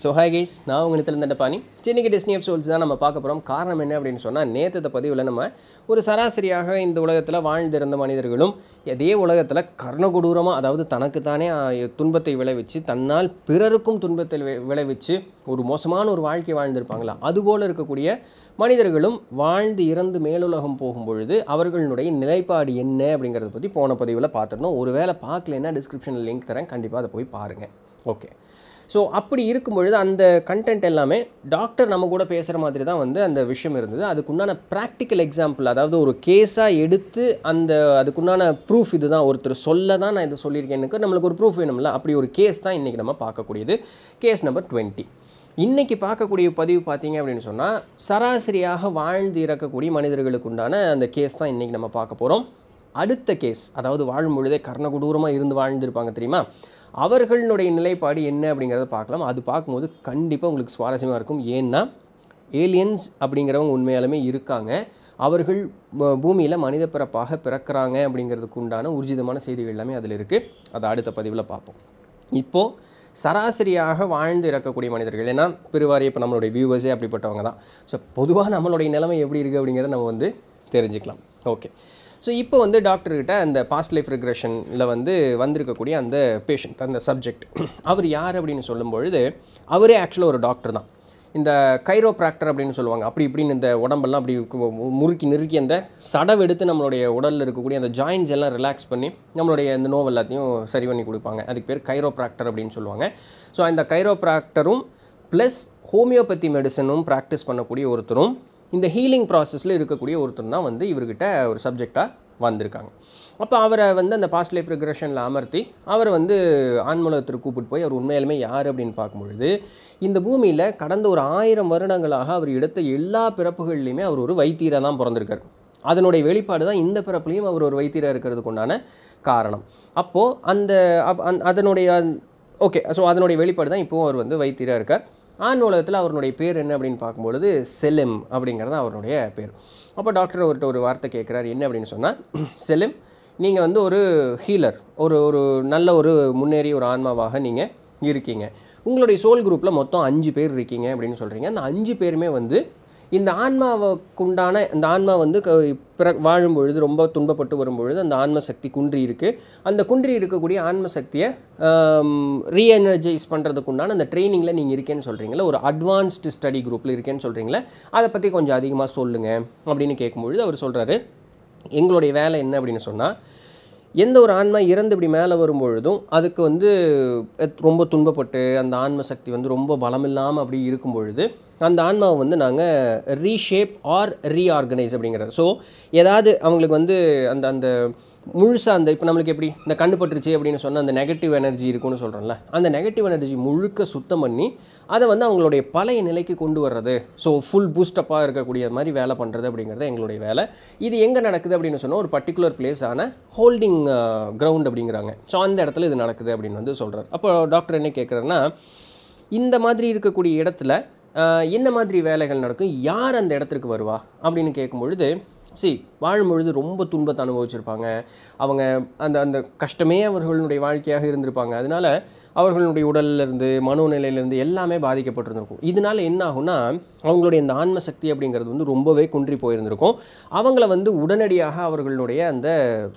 so hi guys நான் உங்கள் நித்திலிருந்த பாணி சென்னைக்கு டெஸ்னி ஆஃப் சோல்ஸ் தான் நம்ம பார்க்க போகிறோம் காரணம் என்ன அப்படின்னு சொன்னால் நேற்று பதிவில் நம்ம ஒரு சராசரியாக இந்த உலகத்தில் வாழ்ந்திருந்த மனிதர்களும் அதே உலகத்தில் கர்ணகுடூரமாக அதாவது தனக்கு தானே துன்பத்தை விளைவிச்சு தன்னால் பிறருக்கும் துன்பத்தை விளைவிச்சு ஒரு மோசமான ஒரு வாழ்க்கை வாழ்ந்திருப்பாங்களா அதுபோல் இருக்கக்கூடிய மனிதர்களும் வாழ்ந்து இறந்து மேலுலகம் போகும் பொழுது அவர்களுடைய நிலைப்பாடு என்ன அப்படிங்கிறத பற்றி போன பதிவில் பார்த்துடணும் வேளை பார்க்கலன்னா டிஸ்கிரிப்ஷனில் லிங்க் தரேன் கண்டிப்பாக அதை போய் பாருங்கள் ஓகே ஸோ அப்படி இருக்கும் பொழுது அந்த கண்டென்ட் எல்லாமே டாக்டர் நம்ம கூட பேசுகிற மாதிரி தான் வந்து அந்த விஷயம் இருந்தது அதுக்குண்டான ப்ராக்டிக்கல் எக்ஸாம்பிள் அதாவது ஒரு கேஸாக எடுத்து அந்த அதுக்குண்டான ப்ரூஃப் இது தான் ஒருத்தர் சொல்ல தான் நான் இதை எனக்கு நம்மளுக்கு ஒரு ப்ரூஃப் வேணும்ல அப்படி ஒரு கேஸ் தான் இன்றைக்கி நம்ம பார்க்கக்கூடியது கேஸ் நம்பர் டுவெண்ட்டி இன்றைக்கி பார்க்கக்கூடிய பதிவு பார்த்தீங்க அப்படின்னு சொன்னால் சராசரியாக வாழ்ந்து இறக்கக்கூடிய மனிதர்களுக்கு உண்டான அந்த கேஸ் தான் இன்றைக்கி நம்ம பார்க்க போகிறோம் அடுத்த கேஸ் அதாவது வாழும் பொழுதே கர்ணகுடூரமாக இருந்து வாழ்ந்துருப்பாங்க தெரியுமா அவர்களுடைய நிலைப்பாடு என்ன அப்படிங்கிறத பார்க்கலாம் அது பார்க்கும்போது கண்டிப்பாக உங்களுக்கு சுவாரஸ்யமாக இருக்கும் ஏன்னா ஏலியன்ஸ் அப்படிங்கிறவங்க உண்மையாலுமே இருக்காங்க அவர்கள் பூமியில் மனித பிறப்பாக பிறக்கிறாங்க அப்படிங்கிறதுக்கு உண்டான உர்ஜிதமான செய்திகள் எல்லாமே அதில் இருக்குது அதை அடுத்த பதிவில் பார்ப்போம் இப்போது சராசரியாக வாழ்ந்து இறக்கக்கூடிய மனிதர்கள் ஏன்னா பெருவாரி இப்போ நம்மளுடைய வியூவர்ஸே அப்படிப்பட்டவங்க தான் ஸோ பொதுவாக நம்மளுடைய நிலைமை எப்படி இருக்குது அப்படிங்கிறத நம்ம வந்து தெரிஞ்சுக்கலாம் ஓகே ஸோ இப்போ வந்து டாக்டர்கிட்ட அந்த பாஸ்ட் லைஃப் ரிக்ரெஷனில் வந்து வந்திருக்கக்கூடிய அந்த பேஷண்ட் அந்த சப்ஜெக்ட் அவர் யார் அப்படின்னு சொல்லும்பொழுது அவரே ஆக்சுவலாக ஒரு டாக்டர் தான் இந்த கைரோ ப்ராக்டர் அப்படின்னு சொல்லுவாங்க அப்படி இப்படின்னு இந்த உடம்பெல்லாம் அப்படி முறுக்கி நெருக்கி அந்த சடவு எடுத்து நம்மளுடைய உடலில் இருக்கக்கூடிய அந்த ஜாயின்ஸ் எல்லாம் ரிலாக்ஸ் பண்ணி நம்மளுடைய அந்த நோவ் எல்லாத்தையும் சரி பண்ணி கொடுப்பாங்க அதுக்கு பேர் கைரோ ப்ராக்டர் அப்படின்னு சொல்லுவாங்க ஸோ அந்த கைரோ ப்ராக்டரும் ப்ளஸ் ஹோமியோபதி மெடிசனும் ப்ராக்டிஸ் பண்ணக்கூடிய ஒருத்தரும் இந்த ஹீலிங் ப்ராசஸில் இருக்கக்கூடிய ஒருத்தர் தான் வந்து இவர்கிட்ட ஒரு சப்ஜெக்டாக வந்திருக்காங்க அப்போ அவரை வந்து அந்த பாஸ்ட் லைஃப் ரிக்ரெஷனில் அமர்த்தி அவர் வந்து ஆன்மூலத்தில் கூப்பிட்டு போய் அவர் உண்மையிலுமே யார் அப்படின்னு பார்க்கும்பொழுது இந்த பூமியில் கடந்த ஒரு ஆயிரம் வருடங்களாக அவர் எடுத்த எல்லா பிறப்புகள்லையுமே அவர் ஒரு வைத்தியராக தான் பிறந்திருக்கார் அதனுடைய வெளிப்பாடு தான் இந்த பிறப்புலையும் அவர் ஒரு வைத்தியராக இருக்கிறதுக்கு உண்டான காரணம் அப்போது அந்த அதனுடைய ஓகே ஸோ அதனுடைய வெளிப்பாடு தான் இப்போவும் அவர் வந்து வைத்தியராக இருக்கார் ஆண் உலகத்தில் அவருடைய பேர் என்ன அப்படின்னு பார்க்கும்பொழுது செலிம் அப்படிங்கிறது அவருடைய பேர் அப்போ டாக்டர் அவர்கிட்ட ஒரு வார்த்தை கேட்குறாரு என்ன அப்படின்னு சொன்னால் செலிம் நீங்கள் வந்து ஒரு ஹீலர் ஒரு ஒரு நல்ல ஒரு முன்னேறி ஒரு ஆன்மாவாக நீங்கள் இருக்கீங்க உங்களுடைய சோல் குரூப்பில் மொத்தம் அஞ்சு பேர் இருக்கீங்க அப்படின்னு சொல்கிறீங்க அந்த அஞ்சு பேருமே வந்து இந்த ஆன்மாவுக்கு உண்டான இந்த ஆன்மா வந்து பிற வாழும்பொழுது ரொம்ப துன்பப்பட்டு வரும்பொழுது அந்த ஆன்ம சக்தி குன்றி இருக்குது அந்த குன்றி இருக்கக்கூடிய ஆன்ம சக்தியை ரீஎனர்ஜைஸ் பண்ணுறதுக்கு உண்டான அந்த ட்ரைனிங்கில் நீங்கள் இருக்கேன்னு சொல்கிறீங்களா ஒரு அட்வான்ஸ்டு ஸ்டடி குரூப்பில் இருக்கேன்னு சொல்கிறீங்களா அதை பற்றி கொஞ்சம் அதிகமாக சொல்லுங்கள் அப்படின்னு கேட்கும்பொழுது அவர் சொல்கிறாரு எங்களுடைய வேலை என்ன அப்படின்னு சொன்னால் எந்த ஒரு ஆன்மா இறந்து இப்படி மேலே வரும்பொழுதும் அதுக்கு வந்து ரொம்ப துன்பப்பட்டு அந்த ஆன்ம சக்தி வந்து ரொம்ப பலமில்லாமல் அப்படி இருக்கும் பொழுது அந்த ஆன்மாவை வந்து நாங்கள் ரீஷேப் ஆர் ரீஆர்கனைஸ் அப்படிங்கிறது ஸோ ஏதாவது அவங்களுக்கு வந்து அந்த அந்த முழுசாக அந்த இப்போ நம்மளுக்கு எப்படி இந்த கண்டு பட்டுருச்சு அப்படின்னு சொன்னால் அந்த நெகட்டிவ் எனர்ஜி இருக்குன்னு சொல்கிறோம்ல அந்த நெகட்டிவ் எனர்ஜி முழுக்க சுத்தம் பண்ணி அதை வந்து அவங்களுடைய பழைய நிலைக்கு கொண்டு வர்றது ஸோ ஃபுல் பூஸ்டப்பாக இருக்கக்கூடிய மாதிரி வேலை பண்ணுறது அப்படிங்கிறது எங்களுடைய வேலை இது எங்கே நடக்குது அப்படின்னு சொன்னால் ஒரு பர்டிகுலர் பிளேஸான ஹோல்டிங் கிரவுண்ட் அப்படிங்கிறாங்க ஸோ அந்த இடத்துல இது நடக்குது அப்படின்னு வந்து சொல்கிறார் அப்போ டாக்டர் என்ன கேட்குறேன்னா இந்த மாதிரி இருக்கக்கூடிய இடத்துல என்ன மாதிரி வேலைகள் நடக்கும் யார் அந்த இடத்துக்கு வருவா அப்படின்னு கேட்கும் பொழுது சி வாழும் பொழுது ரொம்ப துன்பத்தை அனுபவிச்சிருப்பாங்க அவங்க அந்த அந்த கஷ்டமே அவர்களுடைய வாழ்க்கையாக இருந்திருப்பாங்க அதனால் அவர்களுடைய உடல்லேருந்து மனோநிலையிலேருந்து எல்லாமே பாதிக்கப்பட்டிருந்திருக்கும் இதனால் என்ன ஆகும்னா அவங்களுடைய இந்த ஆன்ம சக்தி அப்படிங்கிறது வந்து ரொம்பவே குன்றி போயிருந்திருக்கும் அவங்கள வந்து உடனடியாக அவர்களுடைய அந்த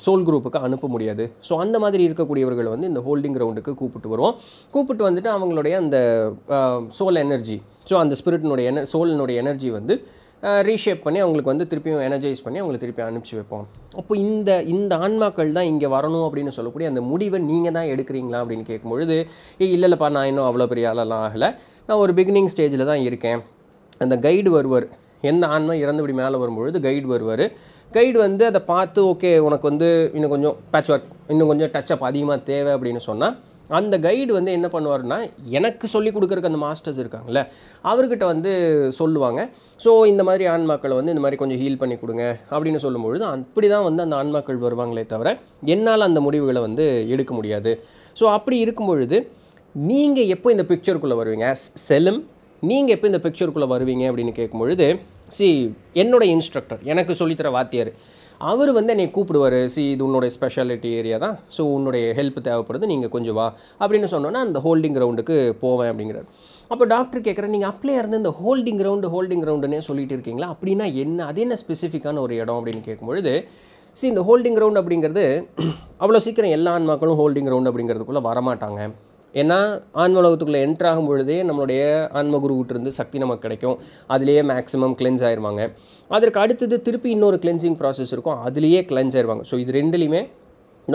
சோல் குரூப்புக்கு அனுப்ப முடியாது ஸோ அந்த மாதிரி இருக்கக்கூடியவர்கள் வந்து இந்த ஹோல்டிங் கிரவுண்டுக்கு கூப்பிட்டு வருவோம் கூப்பிட்டு வந்துட்டு அவங்களுடைய அந்த சோல் எனர்ஜி ஸோ அந்த ஸ்பிரிட்டினுடைய என சோலினுடைய எனர்ஜி வந்து ரீஷேப் பண்ணி அவங்களுக்கு வந்து திருப்பியும் எனர்ஜைஸ் பண்ணி அவங்களுக்கு திருப்பி அனுப்பிச்சி வைப்போம் அப்போ இந்த இந்த ஆன்மாக்கள் தான் இங்கே வரணும் அப்படின்னு சொல்லக்கூடிய அந்த முடிவை நீங்கள் தான் எடுக்கிறீங்களா அப்படின்னு கேட்கும்பொழுது ஏ இல்லைல்லப்பா நான் இன்னும் அவ்வளோ பெரிய ஆளெல்லாம் ஆகலை நான் ஒரு பிகினிங் ஸ்டேஜில் தான் இருக்கேன் அந்த கைடு வருவர் எந்த ஆன்மா இறந்தபடி மேலே வரும்பொழுது கைடு வருவார் கைடு வந்து அதை பார்த்து ஓகே உனக்கு வந்து இன்னும் கொஞ்சம் பேட்ச் ஒர்க் இன்னும் கொஞ்சம் டச்சப் அதிகமாக தேவை அப்படின்னு சொன்னால் அந்த கைடு வந்து என்ன பண்ணுவார்னா எனக்கு சொல்லிக் கொடுக்குறக்கு அந்த மாஸ்டர்ஸ் இருக்காங்கல்ல அவர்கிட்ட வந்து சொல்லுவாங்க ஸோ இந்த மாதிரி ஆன்மாக்களை வந்து இந்த மாதிரி கொஞ்சம் ஹீல் பண்ணி கொடுங்க அப்படின்னு சொல்லும்பொழுது அப்படி தான் வந்து அந்த ஆன்மாக்கள் வருவாங்களே தவிர என்னால் அந்த முடிவுகளை வந்து எடுக்க முடியாது ஸோ அப்படி இருக்கும் பொழுது நீங்கள் எப்போ இந்த பிக்சருக்குள்ளே வருவீங்க ஆஸ் செலும் நீங்கள் எப்போ இந்த பிக்சருக்குள்ளே வருவீங்க அப்படின்னு கேட்கும்பொழுது சி என்னோடய இன்ஸ்ட்ரக்டர் எனக்கு சொல்லித்தர வாத்தியார் அவர் வந்து என்னை கூப்பிடுவார் சி இது உன்னுடைய ஸ்பெஷாலிட்டி ஏரியா தான் ஸோ உன்னுடைய ஹெல்ப் தேவைப்படுது நீங்கள் கொஞ்சம் வா அப்படின்னு சொன்னோன்னா அந்த ஹோல்டிங் கிரவுண்டுக்கு போவேன் அப்படிங்கிறார் அப்போ டாக்டர் கேட்குறேன் நீங்கள் அப்படியே இருந்து இந்த ஹோல்டிங் கிரவுண்டு ஹோல்டிங் கிரவுண்டுனே சொல்லிட்டு இருக்கீங்களா அப்படின்னா என்ன அது என்ன ஸ்பெசிஃபிக்கான ஒரு இடம் அப்படின்னு கேட்கும்பொழுது சி இந்த ஹோல்டிங் கிரவுண்ட் அப்படிங்கிறது அவ்வளோ சீக்கிரம் எல்லா ஆன்மாக்களும் ஹோல்டிங் கிரவுண்ட் அப்படிங்கிறதுக்குள்ளே வரமாட்டாங்க ஏன்னா ஆன்ம உலகத்துக்குள்ளே என்ட்ராகும் பொழுதே நம்மளுடைய ஆன்மகுருவிட்டிருந்து சக்தி நமக்கு கிடைக்கும் அதுலேயே மேக்ஸிமம் கிளென்ஸ் ஆயிடுவாங்க அதற்கு அடுத்தது திருப்பி இன்னொரு கிளென்சிங் ப்ராசஸ் இருக்கும் அதுலேயே கிளென்ஸ் ஆயிடுவாங்க ஸோ இது ரெண்டுலேயுமே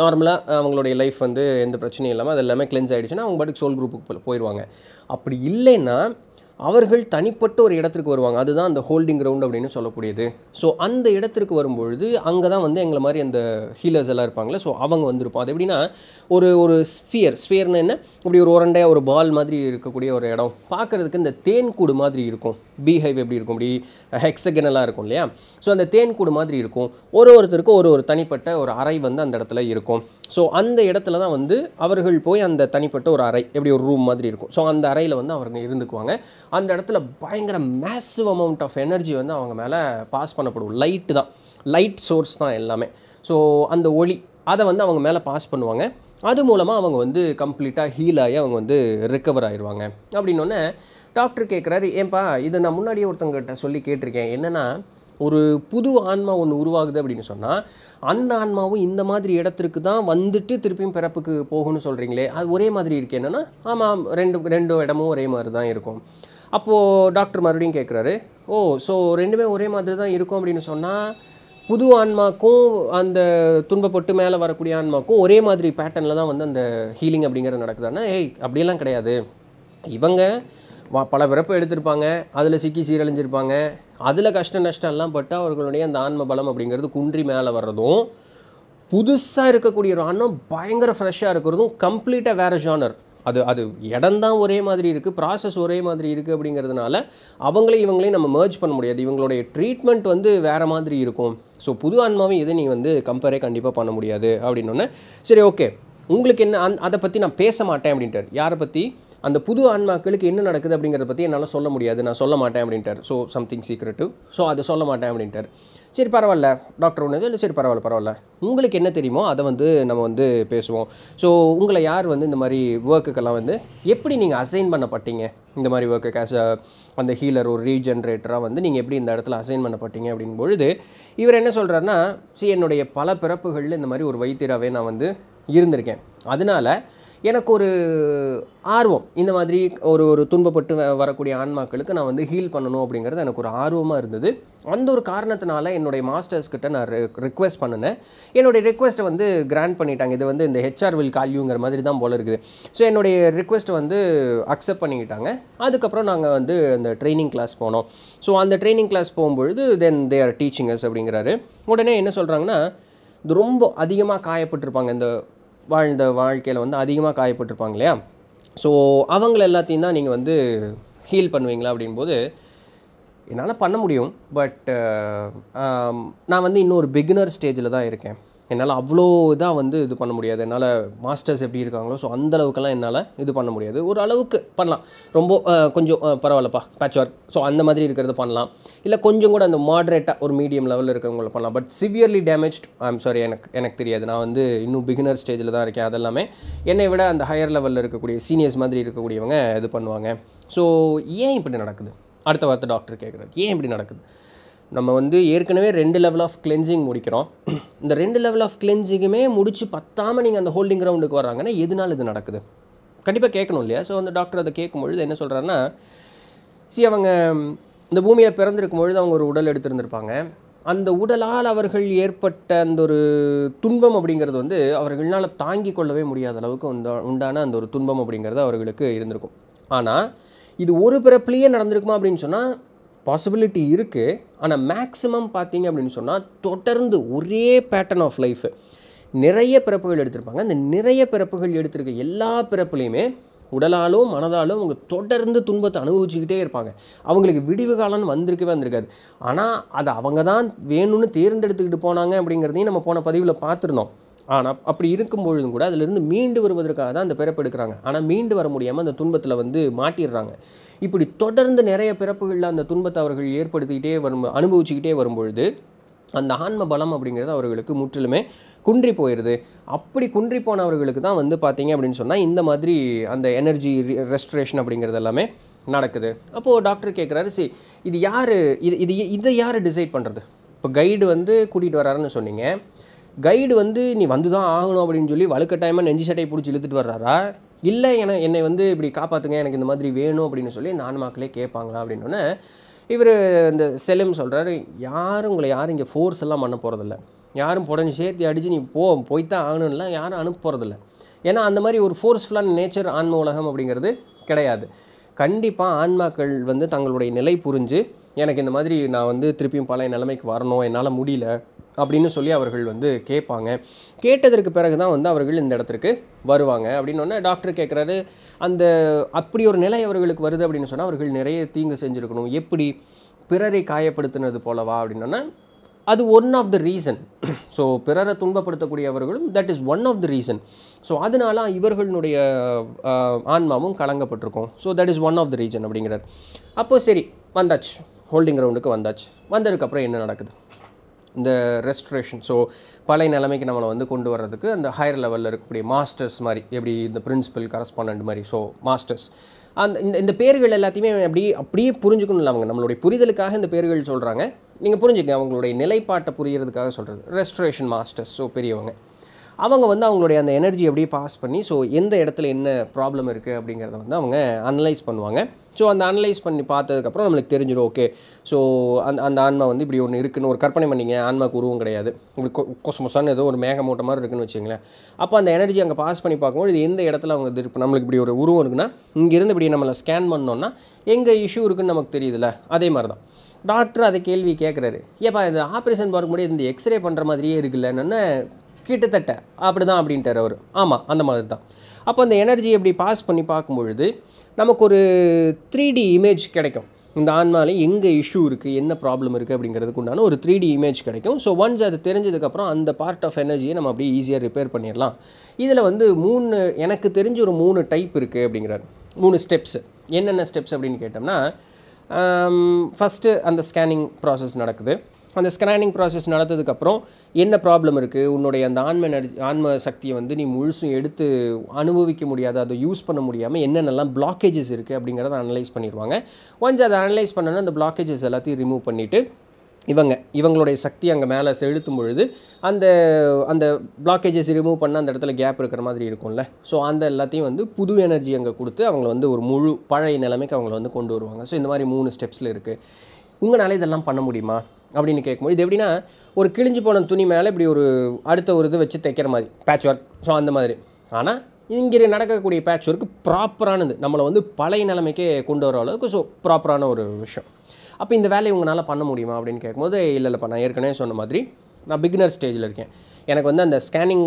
நார்மலாக அவங்களுடைய லைஃப் வந்து எந்த பிரச்சனையும் இல்லாமல் அது எல்லாமே கிளென்ஸ் ஆகிடுச்சுன்னா அவங்க பாட்டுக்கு சோல் குரூப்புக்கு போயிடுவாங்க அப்படி இல்லைன்னா அவர்கள் தனிப்பட்ட ஒரு இடத்திற்கு வருவாங்க அதுதான் அந்த ஹோல்டிங் கிரவுண்ட் அப்படின்னு சொல்லக்கூடியது ஸோ அந்த இடத்திற்கு வரும்பொழுது அங்கே தான் வந்து எங்களை மாதிரி அந்த ஹீலர்ஸ் எல்லாம் இருப்பாங்களே ஸோ அவங்க வந்திருப்போம் அது எப்படின்னா ஒரு ஒரு ஸ்பியர் ஸ்பியர்னு என்ன இப்படி ஒரு உரண்டையாக ஒரு பால் மாதிரி இருக்கக்கூடிய ஒரு இடம் பார்க்குறதுக்கு இந்த தேன் கூடு மாதிரி இருக்கும் பீஹைவ் எப்படி இருக்கும் அப்படி ஹெக்ஸகனலாக இருக்கும் இல்லையா ஸோ அந்த தேன் கூடு மாதிரி இருக்கும் ஒரு ஒருத்தருக்கும் ஒரு ஒரு தனிப்பட்ட ஒரு அறை வந்து அந்த இடத்துல இருக்கும் ஸோ அந்த இடத்துல தான் வந்து அவர்கள் போய் அந்த தனிப்பட்ட ஒரு அறை எப்படி ஒரு ரூம் மாதிரி இருக்கும் ஸோ அந்த அறையில் வந்து அவங்க இருந்துக்குவாங்க அந்த இடத்துல பயங்கர மேசிவ் அமௌண்ட் ஆஃப் எனர்ஜி வந்து அவங்க மேலே பாஸ் பண்ணப்படும் லைட்டு தான் லைட் சோர்ஸ் தான் எல்லாமே ஸோ அந்த ஒளி அதை வந்து அவங்க மேலே பாஸ் பண்ணுவாங்க அது மூலமாக அவங்க வந்து கம்ப்ளீட்டாக ஹீல் ஆகி அவங்க வந்து ரெக்கவர் ஆயிடுவாங்க அப்படின்னோடனே டாக்டர் கேட்குறாரு ஏன்பா இதை நான் முன்னாடியே ஒருத்தங்கிட்ட சொல்லி கேட்டிருக்கேன் என்னென்னா ஒரு புது ஆன்மா ஒன்று உருவாகுது அப்படின்னு சொன்னால் அந்த ஆன்மாவும் இந்த மாதிரி இடத்திற்கு தான் வந்துட்டு திருப்பியும் பிறப்புக்கு போகும்னு சொல்கிறீங்களே அது ஒரே மாதிரி இருக்குது என்னென்னா ஆமாம் ரெண்டு ரெண்டு இடமும் ஒரே மாதிரி தான் இருக்கும் அப்போது டாக்டர் மறுபடியும் கேட்குறாரு ஓ ஸோ ரெண்டுமே ஒரே மாதிரி தான் இருக்கும் அப்படின்னு சொன்னால் புது ஆன்மாக்கும் அந்த துன்பப்பட்டு மேலே வரக்கூடிய ஆன்மாக்கும் ஒரே மாதிரி பேட்டர்னில் தான் வந்து அந்த ஹீலிங் அப்படிங்கிறது நடக்குதுன்னா ஏய் அப்படியெல்லாம் கிடையாது இவங்க பல பிறப்பு எடுத்திருப்பாங்க அதில் சிக்கி சீரழிஞ்சிருப்பாங்க அதில் கஷ்ட நஷ்டம்லாம் பட்டு அவர்களுடைய அந்த ஆன்ம பலம் அப்படிங்கிறது குன்றி மேலே வர்றதும் புதுசாக இருக்கக்கூடிய ஒரு ஆன்மம் பயங்கர ஃப்ரெஷ்ஷாக இருக்கிறதும் கம்ப்ளீட்டாக வேறு ஜானர் அது அது இடம் தான் ஒரே மாதிரி இருக்குது ப்ராசஸ் ஒரே மாதிரி இருக்குது அப்படிங்கிறதுனால அவங்களையும் இவங்களையும் நம்ம மேர்ஜ் பண்ண முடியாது இவங்களுடைய ட்ரீட்மெண்ட் வந்து வேறு மாதிரி இருக்கும் ஸோ புது ஆன்மாவும் இதை நீ வந்து கம்பேரே கண்டிப்பாக பண்ண முடியாது அப்படின்னொன்னே சரி ஓகே உங்களுக்கு என்ன அந் அதை பற்றி நான் பேச மாட்டேன் அப்படின்ட்டார் யாரை பற்றி அந்த புது ஆன்மாக்களுக்கு என்ன நடக்குது அப்படிங்கிறத பற்றி என்னால் சொல்ல முடியாது நான் சொல்ல மாட்டேன் அப்படின்ட்டார் ஸோ சம்திங் சீக்ரெட்டு ஸோ அதை சொல்ல மாட்டேன் அப்படின்ட்டார் சரி பரவாயில்ல டாக்டர் ஒன்று இல்லை சரி பரவாயில்ல பரவாயில்ல உங்களுக்கு என்ன தெரியுமோ அதை வந்து நம்ம வந்து பேசுவோம் ஸோ உங்களை யார் வந்து இந்த மாதிரி ஒர்க்குக்கெல்லாம் வந்து எப்படி நீங்கள் அசைன் பண்ணப்பட்டீங்க இந்த மாதிரி ஒர்க்கு ஆஸ் அந்த ஹீலர் ஒரு ரீஜென்ரேட்டராக வந்து நீங்கள் எப்படி இந்த இடத்துல அசைன் பண்ணப்பட்டீங்க அப்படின் பொழுது இவர் என்ன சொல்கிறாருன்னா சி என்னுடைய பல பிறப்புகளில் இந்த மாதிரி ஒரு வைத்தியராகவே நான் வந்து இருந்திருக்கேன் அதனால் எனக்கு ஒரு ஆர்வம் இந்த மாதிரி ஒரு ஒரு துன்பப்பட்டு வரக்கூடிய ஆன்மாக்களுக்கு நான் வந்து ஹீல் பண்ணணும் அப்படிங்கிறது எனக்கு ஒரு ஆர்வமாக இருந்தது அந்த ஒரு காரணத்தினால என்னுடைய மாஸ்டர்ஸ்கிட்ட நான் ரிக்வெஸ்ட் பண்ணினேன் என்னுடைய ரிக்வெஸ்ட்டை வந்து கிராண்ட் பண்ணிட்டாங்க இது வந்து இந்த ஹெச்ஆர் வில் கால்யூங்கிற மாதிரி தான் போல் இருக்குது ஸோ என்னுடைய ரிக்வெஸ்ட்டை வந்து அக்செப்ட் பண்ணிக்கிட்டாங்க அதுக்கப்புறம் நாங்கள் வந்து அந்த ட்ரைனிங் கிளாஸ் போனோம் ஸோ அந்த ட்ரைனிங் கிளாஸ் போகும்பொழுது தென் தே ஆர் டீச்சிங்கர்ஸ் அப்படிங்கிறாரு உடனே என்ன சொல்கிறாங்கன்னா இது ரொம்ப அதிகமாக காயப்பட்டிருப்பாங்க இந்த வாழ்ந்த வாழ்க்கையில் வந்து அதிகமாக காயப்பட்டிருப்பாங்க இல்லையா ஸோ அவங்கள எல்லாத்தையும் தான் நீங்கள் வந்து ஹீல் பண்ணுவீங்களா அப்படின்போது என்னால் பண்ண முடியும் பட் நான் வந்து இன்னொரு பிகினர் ஸ்டேஜில் தான் இருக்கேன் என்னால் அவ்வளோ இதாக வந்து இது பண்ண முடியாது என்னால் மாஸ்டர்ஸ் எப்படி இருக்காங்களோ ஸோ அந்த என்னால் இது பண்ண முடியாது ஒரு அளவுக்கு பண்ணலாம் ரொம்ப கொஞ்சம் பரவாயில்லப்பா பேட்ச் ஒர்க் ஸோ அந்த மாதிரி இருக்கிறது பண்ணலாம் இல்லை கொஞ்சம் கூட அந்த மாட்ரேட்டாக ஒரு மீடியம் லெவலில் இருக்கிறவங்கள பண்ணலாம் but severely damage I'm sorry எனக்கு எனக்கு தெரியாது நான் வந்து இன்னும் பிகினர் ஸ்டேஜில் தான் இருக்கேன் அதெல்லாமே என்னை விட அந்த ஹையர் லெவலில் இருக்கக்கூடிய சீனியர்ஸ் மாதிரி இருக்கக்கூடியவங்க இது பண்ணுவாங்க ஸோ ஏன் இப்படி நடக்குது அடுத்த வார்த்தை டாக்டர் கேட்குறாரு ஏன் இப்படி நடக்குது நம்ம வந்து ஏற்கனவே ரெண்டு லெவல் ஆஃப் கிளென்சிங் முடிக்கிறோம் இந்த ரெண்டு லெவல் ஆஃப் கிளென்சிங்குமே முடிச்சு பத்தாமல் நீங்கள் அந்த ஹோல்டிங் கிரவுண்டுக்கு வர்றாங்கன்னா எதுனால் இது நடக்குது கண்டிப்பாக கேட்கணும் இல்லையா ஸோ அந்த டாக்டர் அதை கேட்கும்பொழுது என்ன சொல்கிறாருன்னா சி அவங்க இந்த பூமியில் பிறந்திருக்கும் பொழுது அவங்க ஒரு உடல் எடுத்திருந்திருப்பாங்க அந்த உடலால் அவர்கள் ஏற்பட்ட அந்த ஒரு துன்பம் அப்படிங்கிறது வந்து அவர்களால் தாங்கி கொள்ளவே முடியாத அளவுக்கு உண்டான அந்த ஒரு துன்பம் அப்படிங்கிறது அவர்களுக்கு இருந்திருக்கும் ஆனால் இது ஒரு பிறப்புலேயே நடந்திருக்குமா அப்படின்னு சொன்னால் பாசிபிலிட்டி இருக்குது ஆனால் மேக்ஸிமம் பார்த்தீங்க அப்படின்னு சொன்னால் தொடர்ந்து ஒரே பேட்டர்ன் ஆஃப் லைஃபு நிறைய பிறப்புகள் எடுத்திருப்பாங்க அந்த நிறைய பிறப்புகள் எடுத்திருக்க எல்லா பிறப்புலையுமே உடலாலும் மனதாலும் அவங்க தொடர்ந்து துன்பத்தை அனுபவிச்சுக்கிட்டே இருப்பாங்க அவங்களுக்கு விடிவு காலம்னு வந்திருக்கவே வந்திருக்காது ஆனால் அது அவங்க தான் வேணும்னு தேர்ந்தெடுத்துக்கிட்டு போனாங்க அப்படிங்கிறதையும் நம்ம போன பதிவில் பார்த்துருந்தோம் ஆனால் அப்படி இருக்கும் பொழுதும் கூட அதிலிருந்து மீண்டு வருவதற்காக தான் அந்த பிறப்பு எடுக்கிறாங்க ஆனால் மீண்டு வர முடியாமல் அந்த துன்பத்தில் வந்து மாட்டிடுறாங்க இப்படி தொடர்ந்து நிறைய பிறப்புகளில் அந்த துன்பத்தை அவர்கள் ஏற்படுத்திக்கிட்டே வரும் அனுபவிச்சுக்கிட்டே வரும்பொழுது அந்த ஆன்ம பலம் அப்படிங்கிறது அவர்களுக்கு முற்றிலுமே குன்றி போயிடுது அப்படி குன்றி போனவர்களுக்கு தான் வந்து பார்த்தீங்க அப்படின்னு சொன்னால் இந்த மாதிரி அந்த எனர்ஜி ரெஸ்ட்ரேஷன் அப்படிங்கிறது எல்லாமே நடக்குது அப்போது டாக்டர் கேட்குறாரு சி இது யார் இது இது இதை யார் டிசைட் பண்ணுறது இப்போ கைடு வந்து கூட்டிகிட்டு வர்றாருன்னு சொன்னீங்க கைடு வந்து நீ வந்து தான் ஆகணும் அப்படின்னு சொல்லி வலுக்கட்டாயமாக நெஞ்சு சட்டையை பிடிச்சி இழுத்துட்டு வர்றாரா இல்லை என என்னை வந்து இப்படி காப்பாற்றுங்க எனக்கு இந்த மாதிரி வேணும் அப்படின்னு சொல்லி இந்த ஆன்மாக்களே கேட்பாங்களா அப்படின்னோடனே இவர் இந்த செலிம் சொல்கிறாரு யாரும் உங்களை யாரும் இங்கே ஃபோர்ஸ் எல்லாம் பண்ண போகிறதில்ல யாரும் புடனி சேர்த்து அடிச்சு நீ போ போய்த்தான் ஆகணும்லாம் யாரும் அனுப்ப போகிறதில்ல ஏன்னா அந்த மாதிரி ஒரு ஃபோர்ஸ்ஃபுல்லான நேச்சர் ஆன்ம உலகம் அப்படிங்கிறது கிடையாது கண்டிப்பாக ஆன்மாக்கள் வந்து தங்களுடைய நிலை புரிஞ்சு எனக்கு இந்த மாதிரி நான் வந்து திருப்பியும் பழைய நிலைமைக்கு வரணும் என்னால் முடியல அப்படின்னு சொல்லி அவர்கள் வந்து கேட்பாங்க கேட்டதற்கு பிறகு தான் வந்து அவர்கள் இந்த இடத்திற்கு வருவாங்க அப்படின்னு டாக்டர் கேட்குறாரு அந்த அப்படி ஒரு நிலை அவர்களுக்கு வருது அப்படின்னு சொன்னால் அவர்கள் நிறைய தீங்கு செஞ்சுருக்கணும் எப்படி பிறரை காயப்படுத்தினது போலவா அப்படின்னா அது one of the reason so பிறரை துன்பப்படுத்தக்கூடியவர்களும் that is one of the reason so அதனால இவர்களுடைய ஆன்மாவும் கலங்கப்பட்டிருக்கும் so that is one of the reason அப்படிங்கிறார் அப்போது சரி வந்தாச்சு ஹோல்டிங் கிரவுண்டுக்கு வந்தாச்சு வந்ததுக்கப்புறம் என்ன நடக்குது இந்த ரெஸ்ட்ரேஷன் ஸோ பழைய நிலைமைக்கு நம்மளை வந்து கொண்டு வர்றதுக்கு அந்த ஹையர் லெவலில் இருக்கக்கூடிய மாஸ்டர்ஸ் மாதிரி எப்படி இந்த பிரின்சிபல் கரஸ்பாண்டன்ட் மாதிரி ஸோ மாஸ்டர்ஸ் அந்த இந்த இந்த பேர்கள் எல்லாத்தையுமே அப்படி அப்படியே புரிஞ்சுக்கணும் அவங்க நம்மளுடைய புரிதலுக்காக இந்த பேர்கள் சொல்கிறாங்க நீங்கள் புரிஞ்சுக்கங்க அவங்களுடைய நிலைப்பாட்டை புரியறதுக்காக சொல்கிறது ரெஸ்ட்ரேஷன் மாஸ்டர்ஸ் ஸோ பெரியவங்க அவங்க வந்து அவங்களுடைய அந்த எனர்ஜி அப்படியே பாஸ் பண்ணி ஸோ எந்த இடத்துல என்ன ப்ராப்ளம் இருக்குது அப்படிங்கிறத வந்து அவங்க அனலைஸ் பண்ணுவாங்க ஸோ அந்த அனலைஸ் பண்ணி பார்த்ததுக்கப்புறம் நம்மளுக்கு தெரிஞ்சிடும் ஓகே ஸோ அந்த அந்த ஆன்மா வந்து இப்படி ஒன்று இருக்குன்னு ஒரு கற்பனை பண்ணிங்க ஆன்மாவுக்கு உருவம் கிடையாது இப்படி மொசான்னு ஏதோ ஒரு மேகமூட்ட மாதிரி இருக்குன்னு வச்சுங்களேன் அப்போ அந்த எனர்ஜி அங்கே பாஸ் பண்ணி பார்க்கும்போது இது எந்த இடத்துல அவங்க இருக்கு நம்மளுக்கு இப்படி ஒரு உருவம் இருக்குன்னா இங்கேருந்து இப்படி நம்மளை ஸ்கேன் பண்ணோன்னா எங்கே இஷ்யூ இருக்குன்னு நமக்கு தெரியுதுல்ல அதே மாதிரி தான் டாக்டர் அதை கேள்வி கேட்குறாரு ஏப்பா இது ஆப்ரேஷன் பார்க்கும்போது இந்த எக்ஸ்ரே பண்ணுற மாதிரியே என்னென்ன கிட்டத்தட்ட அப்படி தான் அப்படின்ட்டார் அவர் ஆமாம் அந்த மாதிரி தான் அப்போ அந்த எனர்ஜி எப்படி பாஸ் பண்ணி பார்க்கும்பொழுது நமக்கு ஒரு த்ரீ டி இமேஜ் கிடைக்கும் இந்த ஆன்மாவில் எங்கே இஷ்யூ இருக்குது என்ன ப்ராப்ளம் இருக்குது அப்படிங்கிறதுக்கு உண்டான ஒரு த்ரீ டி இமேஜ் கிடைக்கும் ஸோ ஒன்ஸ் அது தெரிஞ்சதுக்கப்புறம் அந்த பார்ட் ஆஃப் எனர்ஜியை நம்ம அப்படியே ஈஸியாக ரிப்பேர் பண்ணிடலாம் இதில் வந்து மூணு எனக்கு தெரிஞ்ச ஒரு மூணு டைப் இருக்குது அப்படிங்கிறார் மூணு ஸ்டெப்ஸு என்னென்ன ஸ்டெப்ஸ் அப்படின்னு கேட்டோம்னா ஃபஸ்ட்டு அந்த ஸ்கேனிங் ப்ராசஸ் நடக்குது அந்த ஸ்கேனிங் ப்ராசஸ் நடந்ததுக்கப்புறம் என்ன ப்ராப்ளம் இருக்குது உன்னுடைய அந்த ஆன்ம நடி ஆன்ம சக்தியை வந்து நீ முழுசும் எடுத்து அனுபவிக்க முடியாது அதை யூஸ் பண்ண முடியாமல் என்னென்னலாம் பிளாக்கேஜஸ் இருக்குது அப்படிங்கிறத அனலைஸ் பண்ணிடுவாங்க ஒன்ஸ் அதை அனலைஸ் பண்ணோன்னா அந்த பிளாக்கேஜஸ் எல்லாத்தையும் ரிமூவ் பண்ணிவிட்டு இவங்க இவங்களுடைய சக்தி அங்கே மேலே செலுத்தும் பொழுது அந்த அந்த பிளாக்கேஜஸ் ரிமூவ் பண்ணால் அந்த இடத்துல கேப் இருக்கிற மாதிரி இருக்கும்ல ஸோ அந்த எல்லாத்தையும் வந்து புது எனர்ஜி அங்கே கொடுத்து அவங்கள வந்து ஒரு முழு பழைய நிலைமைக்கு அவங்களை வந்து கொண்டு வருவாங்க ஸோ இந்த மாதிரி மூணு ஸ்டெப்ஸில் இருக்குது உங்களால் இதெல்லாம் பண்ண முடியுமா அப்படின்னு கேட்கும்போது இது எப்படின்னா ஒரு கிழிஞ்சு போன துணி மேலே இப்படி ஒரு அடுத்த ஒரு இது வச்சு தைக்கிற மாதிரி பேட்ச் ஒர்க் ஸோ அந்த மாதிரி ஆனால் இங்கே நடக்கக்கூடிய பேட்ச் ஒர்க்கு ப்ராப்பரானது நம்மளை வந்து பழைய நிலைமைக்கே கொண்டு வர அளவுக்கு ஸோ ப்ராப்பரான ஒரு விஷயம் அப்போ இந்த வேலையை உங்களால் பண்ண முடியுமா அப்படின்னு கேட்கும்போது இல்லை இல்லைப்பா நான் ஏற்கனவே சொன்ன மாதிரி நான் பிகினர் ஸ்டேஜில் இருக்கேன் எனக்கு வந்து அந்த ஸ்கேனிங்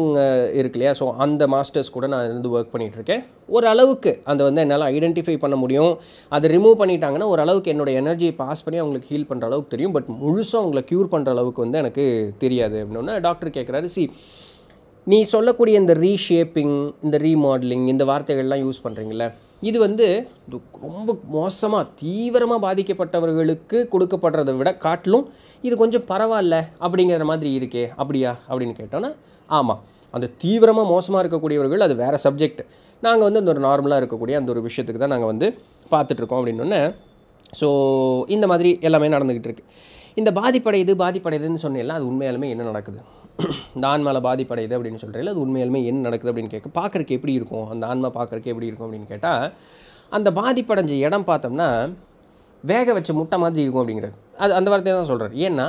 இருக்கு இல்லையா ஸோ அந்த மாஸ்டர்ஸ் கூட நான் வந்து ஒர்க் பண்ணிகிட்ருக்கேன் ஓரளவுக்கு அதை வந்து என்னால் ஐடென்டிஃபை பண்ண முடியும் அதை ரிமூவ் பண்ணிட்டாங்கன்னா ஓரளவுக்கு என்னோடய எனர்ஜியை பாஸ் பண்ணி அவங்களுக்கு ஹீல் பண்ணுற அளவுக்கு தெரியும் பட் முழுசாக அவங்கள க்யூர் பண்ணுற அளவுக்கு வந்து எனக்கு தெரியாது அப்படின்னா டாக்டர் கேட்குறாரு சி நீ சொல்லக்கூடிய இந்த ரீஷேப்பிங் இந்த ரீமாடலிங் இந்த வார்த்தைகள்லாம் யூஸ் பண்ணுறீங்களே இது வந்து ரொம்ப மோசமாக தீவிரமாக பாதிக்கப்பட்டவர்களுக்கு கொடுக்கப்படுறத விட காட்டிலும் இது கொஞ்சம் பரவாயில்ல அப்படிங்கிற மாதிரி இருக்கே அப்படியா அப்படின்னு கேட்டோன்னா ஆமாம் அந்த தீவிரமாக மோசமாக இருக்கக்கூடியவர்கள் அது வேறு சப்ஜெக்ட் நாங்கள் வந்து அந்த ஒரு நார்மலாக இருக்கக்கூடிய அந்த ஒரு விஷயத்துக்கு தான் நாங்கள் வந்து பார்த்துட்ருக்கோம் அப்படின்னோடனே ஸோ இந்த மாதிரி எல்லாமே நடந்துக்கிட்டு இருக்குது இந்த பாதிப்படையுது பாதிப்படையுதுன்னு சொன்னால் அது உண்மையாலுமே என்ன நடக்குது இந்த ஆன்மாவில் பாதிப்படையுது அப்படின்னு சொல்கிறேன் அது உண்மையிலுமே என்ன நடக்குது அப்படின்னு கேட்க பார்க்குறக்கு எப்படி இருக்கும் அந்த ஆன்மா பார்க்குறக்கு எப்படி இருக்கும் அப்படின்னு கேட்டால் அந்த பாதிப்படைஞ்ச இடம் பார்த்தோம்னா வேக வச்ச முட்டை மாதிரி இருக்கும் அப்படிங்கிறது அது அந்த வார்த்தையை தான் சொல்கிறார் ஏன்னா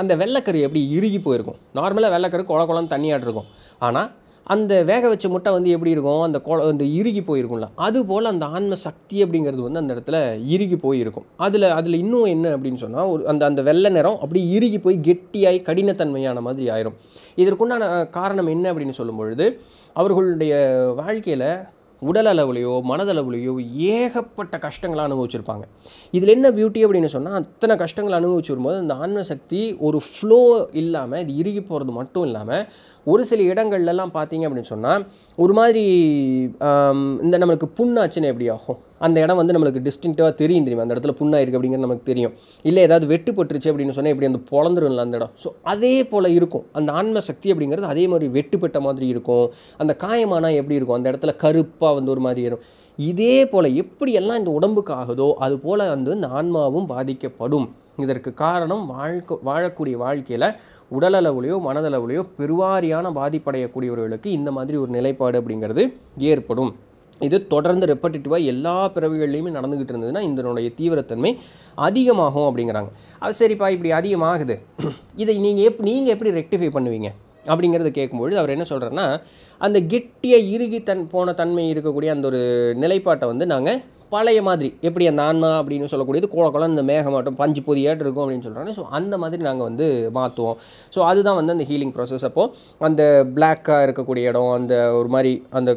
அந்த வெள்ளைக்கரு எப்படி இறுகி போயிருக்கும் நார்மலாக வெள்ளைக்கரு குள குளம் தண்ணியாட்டிருக்கும் ஆனால் அந்த வேக வச்ச முட்டை வந்து எப்படி இருக்கும் அந்த கோ அந்த இறுகி போயிருக்கும்ல அது போல் அந்த ஆன்ம சக்தி அப்படிங்கிறது வந்து அந்த இடத்துல இறுகி போயிருக்கும் அதில் அதில் இன்னும் என்ன அப்படின்னு சொன்னால் ஒரு அந்த அந்த வெள்ளை நிறம் அப்படி இறுகி போய் கெட்டியாகி கடினத்தன்மையான மாதிரி ஆயிரும் இதற்குண்டான காரணம் என்ன அப்படின்னு சொல்லும் பொழுது அவர்களுடைய வாழ்க்கையில் உடல் அளவுலையோ மனதளவுலையோ ஏகப்பட்ட கஷ்டங்களை அனுபவிச்சிருப்பாங்க இதில் என்ன பியூட்டி அப்படின்னு சொன்னால் அத்தனை கஷ்டங்களை அனுபவிச்சு வரும்போது அந்த ஆன்ம சக்தி ஒரு ஃப்ளோ இல்லாமல் இது இறுகி போகிறது மட்டும் இல்லாமல் ஒரு சில இடங்கள்லாம் பார்த்தீங்க அப்படின்னு சொன்னால் ஒரு மாதிரி இந்த நம்மளுக்கு புண்ணாச்சுன்னு எப்படி ஆகும் அந்த இடம் வந்து நம்மளுக்கு டிஸ்டிங்க்டிவாக தெரியும் தெரியும் அந்த இடத்துல புண்ணாயிருக்கு அப்படிங்கிறது நமக்கு தெரியும் இல்லை ஏதாவது வெட்டுப்பட்டுருச்சு அப்படின்னு சொன்னால் இப்படி அந்த பொழந்துரும்ல அந்த இடம் ஸோ அதே போல் இருக்கும் அந்த ஆன்ம சக்தி அப்படிங்கிறது அதே மாதிரி வெட்டுப்பட்ட மாதிரி இருக்கும் அந்த காயமானால் எப்படி இருக்கும் அந்த இடத்துல கருப்பாக வந்து ஒரு மாதிரி இருக்கும் இதே போல் எப்படியெல்லாம் இந்த உடம்புக்கு ஆகுதோ அது போல் வந்து இந்த ஆன்மாவும் பாதிக்கப்படும் இதற்கு காரணம் வாழ்க்க வாழக்கூடிய வாழ்க்கையில் உடலளவுலையோ மனதளவுலையோ பெருவாரியான பாதிப்படையக்கூடியவர்களுக்கு இந்த மாதிரி ஒரு நிலைப்பாடு அப்படிங்கிறது ஏற்படும் இது தொடர்ந்து ரெப்படிட்டிவாக எல்லா பிறவிகள்லையுமே நடந்துக்கிட்டு இருந்ததுன்னா இதனுடைய தீவிரத்தன்மை அதிகமாகும் அப்படிங்கிறாங்க அது சரிப்பா இப்படி அதிகமாகுது இதை நீங்கள் எப் நீங்கள் எப்படி ரெக்டிஃபை பண்ணுவீங்க அப்படிங்கிறத கேட்கும்பொழுது அவர் என்ன சொல்கிறேன்னா அந்த கெட்டியை இறுகி தன் போன தன்மை இருக்கக்கூடிய அந்த ஒரு நிலைப்பாட்டை வந்து நாங்கள் பழைய மாதிரி எப்படி அந்த ஆன்மா அப்படின்னு சொல்லக்கூடியது கோலக்குளம் இந்த மேகமாட்டம் பஞ்சு ஏற்று இருக்கும் அப்படின்னு சொல்கிறாங்க ஸோ அந்த மாதிரி நாங்கள் வந்து மாற்றுவோம் ஸோ அதுதான் வந்து அந்த ஹீலிங் ப்ராசஸ் அப்போது அந்த பிளாக்காக இருக்கக்கூடிய இடம் அந்த ஒரு மாதிரி அந்த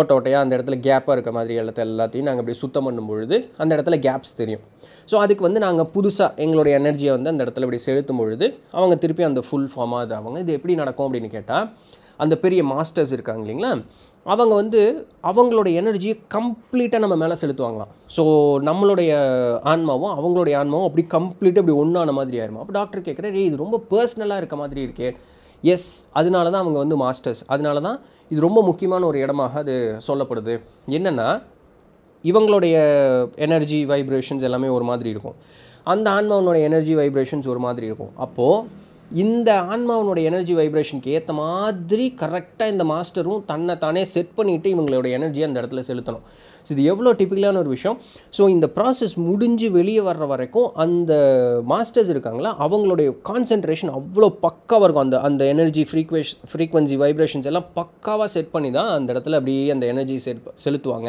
ஓட்ட ஓட்டையாக அந்த இடத்துல கேப்பாக இருக்க மாதிரி இடத்த எல்லாத்தையும் நாங்கள் அப்படி சுத்தம் பண்ணும் பொழுது அந்த இடத்துல கேப்ஸ் தெரியும் ஸோ அதுக்கு வந்து நாங்கள் புதுசாக எங்களுடைய எனர்ஜியை வந்து அந்த இடத்துல இப்படி செலுத்தும் பொழுது அவங்க திருப்பி அந்த ஃபுல் ஃபார்மாக அது அவங்க இது எப்படி நடக்கும் அப்படின்னு கேட்டால் அந்த பெரிய மாஸ்டர்ஸ் இருக்காங்க இல்லைங்களா அவங்க வந்து அவங்களோட எனர்ஜியை கம்ப்ளீட்டாக நம்ம மேலே செலுத்துவாங்களாம் ஸோ நம்மளுடைய ஆன்மாவும் அவங்களுடைய ஆன்மாவும் அப்படி கம்ப்ளீட்டாக அப்படி ஒன்றான மாதிரி ஆயிரும் அப்போ டாக்டர் கேட்குறாரு இது ரொம்ப பர்சனலாக இருக்க மாதிரி இருக்கே எஸ் அதனால தான் அவங்க வந்து மாஸ்டர்ஸ் அதனால தான் இது ரொம்ப முக்கியமான ஒரு இடமாக அது சொல்லப்படுது என்னென்னா இவங்களுடைய எனர்ஜி வைப்ரேஷன்ஸ் எல்லாமே ஒரு மாதிரி இருக்கும் அந்த ஆன்மாவனுடைய எனர்ஜி வைப்ரேஷன்ஸ் ஒரு மாதிரி இருக்கும் அப்போது இந்த ஆன்மாவனுடைய எனர்ஜி வைப்ரேஷனுக்கு ஏற்ற மாதிரி கரெக்டாக இந்த மாஸ்டரும் தன்னை தானே செட் பண்ணிவிட்டு இவங்களோட எனர்ஜியை அந்த இடத்துல செலுத்தணும் ஸோ இது எவ்வளோ டிப்பிக்கலான ஒரு விஷயம் ஸோ இந்த ப்ராசஸ் முடிஞ்சு வெளியே வர்ற வரைக்கும் அந்த மாஸ்டர்ஸ் இருக்காங்களா அவங்களுடைய கான்சென்ட்ரேஷன் அவ்வளோ பக்காவாக இருக்கும் அந்த அந்த எனர்ஜி ஃப்ரீக்வேஷ் ஃப்ரீக்வன்சி வைப்ரேஷன்ஸ் எல்லாம் பக்காவாக செட் பண்ணி தான் அந்த இடத்துல அப்படியே அந்த எனர்ஜி செலுத்துவாங்க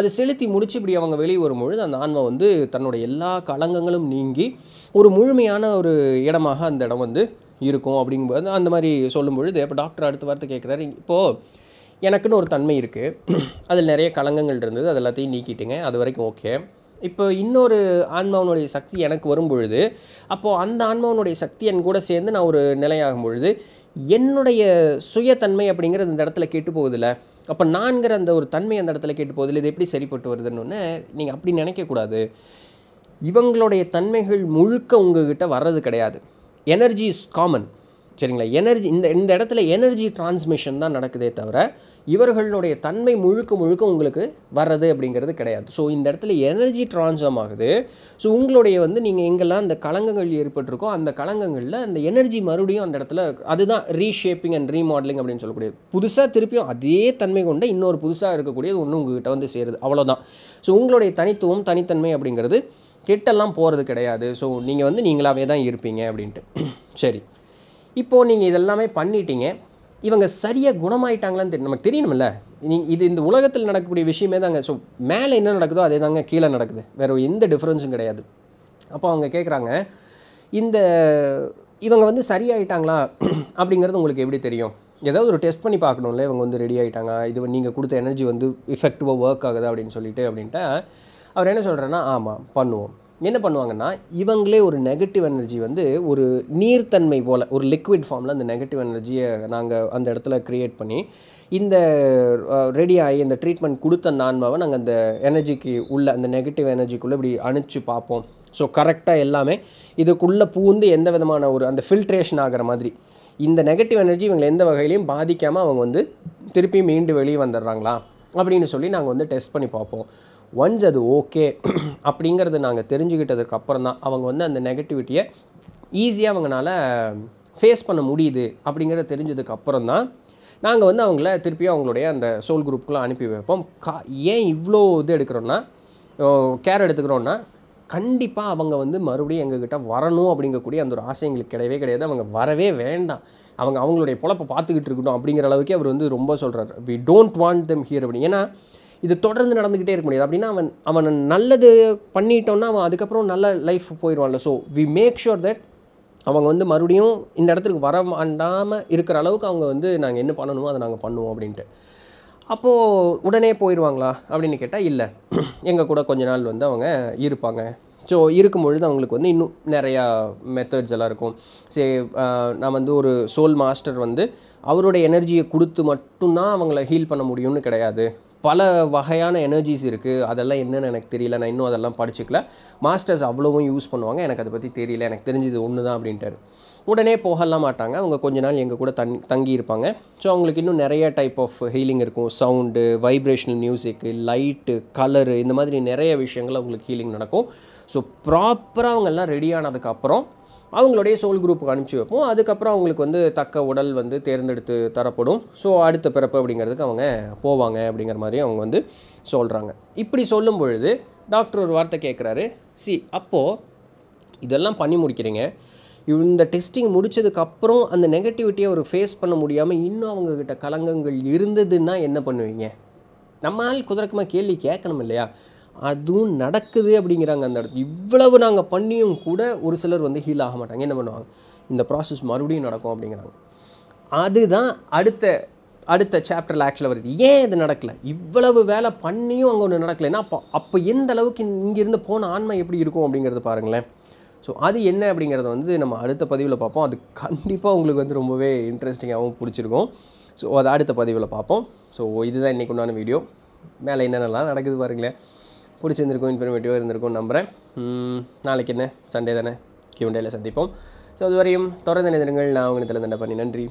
அதை செலுத்தி முடிச்சு இப்படி அவங்க வெளியே வரும்பொழுது அந்த ஆன்மா வந்து தன்னோட எல்லா களங்கங்களும் நீங்கி ஒரு முழுமையான ஒரு இடமாக அந்த இடம் வந்து இருக்கும் அப்படிங்கும்போது அந்த மாதிரி சொல்லும்பொழுது இப்போ டாக்டர் அடுத்த வாரத்தை கேட்குறாரு இப்போது எனக்குன்னு ஒரு தன்மை இருக்குது அதில் நிறைய களங்கங்கள் இருந்தது அது எல்லாத்தையும் நீக்கிட்டுங்க அது வரைக்கும் ஓகே இப்போ இன்னொரு ஆன்மாவனுடைய சக்தி எனக்கு வரும் பொழுது அப்போது அந்த ஆன்மாவனுடைய சக்தி என் கூட சேர்ந்து நான் ஒரு நிலையாகும் பொழுது என்னுடைய சுயத்தன்மை அப்படிங்கிறது இந்த இடத்துல கேட்டு போகுதில்ல அப்போ நான்கிற அந்த ஒரு தன்மை அந்த இடத்துல கேட்டு போகுதில்ல இது எப்படி சரிப்பட்டு வருதுன்னு நீங்கள் அப்படி நினைக்கக்கூடாது இவங்களுடைய தன்மைகள் முழுக்க உங்ககிட்ட வர்றது கிடையாது எனர்ஜி இஸ் காமன் சரிங்களா எனர்ஜி இந்த இந்த இடத்துல எனர்ஜி டிரான்ஸ்மிஷன் தான் நடக்குதே தவிர இவர்களுடைய தன்மை முழுக்க முழுக்க உங்களுக்கு வர்றது அப்படிங்கிறது கிடையாது ஸோ இந்த இடத்துல எனர்ஜி டிரான்ஸ்ஃபார்ம் ஆகுது ஸோ உங்களுடைய வந்து நீங்கள் எங்கெல்லாம் அந்த களங்கங்கள் ஏற்பட்டிருக்கோ அந்த களங்கங்களில் அந்த எனர்ஜி மறுபடியும் அந்த இடத்துல அதுதான் ரீஷேப்பிங் அண்ட் ரீமாடலிங் அப்படின்னு சொல்லக்கூடிய புதுசாக திருப்பியும் அதே தன்மை கொண்ட இன்னொரு புதுசாக இருக்கக்கூடியது ஒன்று உங்ககிட்ட வந்து சேருது அவ்வளோதான் ஸோ உங்களுடைய தனித்துவம் தனித்தன்மை அப்படிங்கிறது கெட்டெல்லாம் போகிறது கிடையாது ஸோ நீங்கள் வந்து நீங்களாகவே தான் இருப்பீங்க அப்படின்ட்டு சரி இப்போது நீங்கள் இதெல்லாமே பண்ணிட்டீங்க இவங்க சரியாக குணமாயிட்டாங்களான்னு தெரியும் நமக்கு தெரியணும்ல நீ இது இந்த உலகத்தில் நடக்கக்கூடிய விஷயமே தாங்க ஸோ மேலே என்ன நடக்குதோ அதே தாங்க கீழே நடக்குது வேறு எந்த டிஃப்ரென்ஸும் கிடையாது அப்போ அவங்க கேட்குறாங்க இந்த இவங்க வந்து சரியாயிட்டாங்களா அப்படிங்கிறது உங்களுக்கு எப்படி தெரியும் ஏதாவது ஒரு டெஸ்ட் பண்ணி பார்க்கணும்ல இவங்க வந்து ரெடி ஆகிட்டாங்க இது நீங்கள் கொடுத்த எனர்ஜி வந்து எஃபெக்டிவாக ஒர்க் ஆகுது அப்படின்னு சொல்லிட்டு அப்படின்ட்டு அவர் என்ன சொல்கிறேன்னா ஆமாம் பண்ணுவோம் என்ன பண்ணுவாங்கன்னா இவங்களே ஒரு நெகட்டிவ் எனர்ஜி வந்து ஒரு நீர்த்தன்மை போல் ஒரு லிக்விட் ஃபார்மில் அந்த நெகட்டிவ் எனர்ஜியை நாங்கள் அந்த இடத்துல க்ரியேட் பண்ணி இந்த ரெடி ஆகி இந்த ட்ரீட்மெண்ட் கொடுத்த நான்மாவை நாங்கள் அந்த எனர்ஜிக்கு உள்ள அந்த நெகட்டிவ் எனர்ஜிக்குள்ளே இப்படி அனுப்பிச்சு பார்ப்போம் ஸோ கரெக்டாக எல்லாமே இதுக்குள்ளே பூந்து எந்த விதமான ஒரு அந்த ஃபில்ட்ரேஷன் ஆகிற மாதிரி இந்த நெகட்டிவ் எனர்ஜி இவங்களை எந்த வகையிலையும் பாதிக்காமல் அவங்க வந்து திருப்பி மீண்டு வெளியே வந்துடுறாங்களா அப்படின்னு சொல்லி நாங்கள் வந்து டெஸ்ட் பண்ணி பார்ப்போம் ஒன்ஸ் அது ஓகே அப்படிங்கிறது நாங்கள் தெரிஞ்சுக்கிட்டதுக்கு அப்புறம் தான் அவங்க வந்து அந்த நெகட்டிவிட்டியை ஈஸியாக அவங்களால ஃபேஸ் பண்ண முடியுது அப்படிங்கிறத தெரிஞ்சதுக்கு அப்புறம் தான் நாங்கள் வந்து அவங்கள திருப்பியும் அவங்களுடைய அந்த சோல் குரூப்புக்குலாம் அனுப்பி வைப்போம் கா ஏன் இவ்வளோ இது எடுக்கிறோன்னா கேர் எடுத்துக்கிறோன்னா கண்டிப்பாக அவங்க வந்து மறுபடியும் எங்ககிட்ட வரணும் அப்படிங்கக்கூடிய அந்த ஒரு ஆசை எங்களுக்கு கிடையவே கிடையாது அவங்க வரவே வேண்டாம் அவங்க அவங்களுடைய பொழப்பை பார்த்துக்கிட்டு இருக்கட்டும் அப்படிங்கிற அளவுக்கு அவர் வந்து ரொம்ப சொல்கிறார் we don't want them here அப்படின்னு ஏன்னா இது தொடர்ந்து நடந்துக்கிட்டே இருக்க முடியாது அப்படின்னா அவன் அவன் நல்லது பண்ணிட்டோன்னா அவன் அதுக்கப்புறம் நல்ல லைஃப் போயிடுவான்ல so we make sure that அவங்க வந்து மறுபடியும் இந்த இடத்துக்கு வர மாண்டாமல் இருக்கிற அளவுக்கு அவங்க வந்து நாங்கள் என்ன பண்ணணுமோ அதை நாங்கள் பண்ணுவோம் அப்படின்ட்டு அப்போது உடனே போயிடுவாங்களா அப்படின்னு கேட்டால் இல்லை எங்கள் கூட கொஞ்ச நாள் வந்து அவங்க இருப்பாங்க ஸோ இருக்கும் பொழுது அவங்களுக்கு வந்து இன்னும் நிறையா மெத்தட்ஸ் எல்லாம் இருக்கும் சே நான் வந்து ஒரு சோல் மாஸ்டர் வந்து அவரோட எனர்ஜியை கொடுத்து மட்டும்தான் அவங்கள ஹீல் பண்ண முடியும்னு கிடையாது பல வகையான எனர்ஜிஸ் இருக்குது அதெல்லாம் என்னென்னு எனக்கு தெரியல நான் இன்னும் அதெல்லாம் படிச்சுக்கல மாஸ்டர்ஸ் அவ்வளோவும் யூஸ் பண்ணுவாங்க எனக்கு அதை பற்றி தெரியல எனக்கு தெரிஞ்சது ஒன்று தான் அப்படின்ட்டாரு உடனே போகலாம் மாட்டாங்க அவங்க கொஞ்ச நாள் எங்கள் கூட தங் தங்கி ஸோ அவங்களுக்கு இன்னும் நிறைய டைப் ஆஃப் ஹீலிங் இருக்கும் sound vibrational music light colour இந்த மாதிரி நிறைய விஷயங்கள் அவங்களுக்கு ஹீலிங் நடக்கும் ஸோ ப்ராப்பராக அவங்கெல்லாம் ரெடி ஆனதுக்கப்புறம் அவங்களுடைய சோல் குரூப்புக்கு அனுப்பிச்சி வைப்போம் அதுக்கப்புறம் அவங்களுக்கு வந்து தக்க உடல் வந்து தேர்ந்தெடுத்து தரப்படும் ஸோ அடுத்த பிறப்பு அப்படிங்கிறதுக்கு அவங்க போவாங்க அப்படிங்கிற மாதிரி அவங்க வந்து சொல்கிறாங்க இப்படி சொல்லும் பொழுது டாக்டர் ஒரு வார்த்தை கேட்குறாரு சி அப்போது இதெல்லாம் பண்ணி முடிக்கிறீங்க இந்த டெஸ்டிங் முடித்ததுக்கப்புறம் அந்த நெகட்டிவிட்டியை ஒரு ஃபேஸ் பண்ண முடியாமல் இன்னும் அவங்கக்கிட்ட கலங்கங்கள் இருந்ததுன்னா என்ன பண்ணுவீங்க நம்மளால் குதிரக்கமாக கேள்வி கேட்கணும் இல்லையா அதுவும் நடக்குது அப்படிங்கிறாங்க அந்த இடத்துல இவ்வளவு நாங்கள் பண்ணியும் கூட ஒரு சிலர் வந்து ஹீல் ஆக மாட்டாங்க என்ன பண்ணுவாங்க இந்த ப்ராசஸ் மறுபடியும் நடக்கும் அப்படிங்கிறாங்க அதுதான் அடுத்த அடுத்த சாப்டரில் ஆக்சுவலாக வருது ஏன் இது நடக்கலை இவ்வளவு வேலை பண்ணியும் அங்கே ஒன்று நடக்கலைன்னா அப்போ அப்போ எந்த அளவுக்கு இங்கேருந்து போன ஆன்மை எப்படி இருக்கும் அப்படிங்கிறது பாருங்களேன் ஸோ அது என்ன அப்படிங்கிறத வந்து நம்ம அடுத்த பதிவில் பார்ப்போம் அது கண்டிப்பாக உங்களுக்கு வந்து ரொம்பவே இன்ட்ரெஸ்டிங்காகவும் பிடிச்சிருக்கும் ஸோ அதை அடுத்த பதிவில் பார்ப்போம் ஸோ இதுதான் இன்றைக்கு உண்டான வீடியோ மேலே என்னென்னலாம் நடக்குது பாருங்களேன் பிடிச்சிருந்திருக்கும் இன்ஃபர்மேட்டிவாக இருந்திருக்கும் நம்புகிறேன் நாளைக்கு என்ன சண்டே தானே கியூண்டேயில் சந்திப்போம் ஸோ அதுவரையும் தொடர்ந்து நிதிரங்கள் நான் தலை தலைதண்டை பண்ணி நன்றி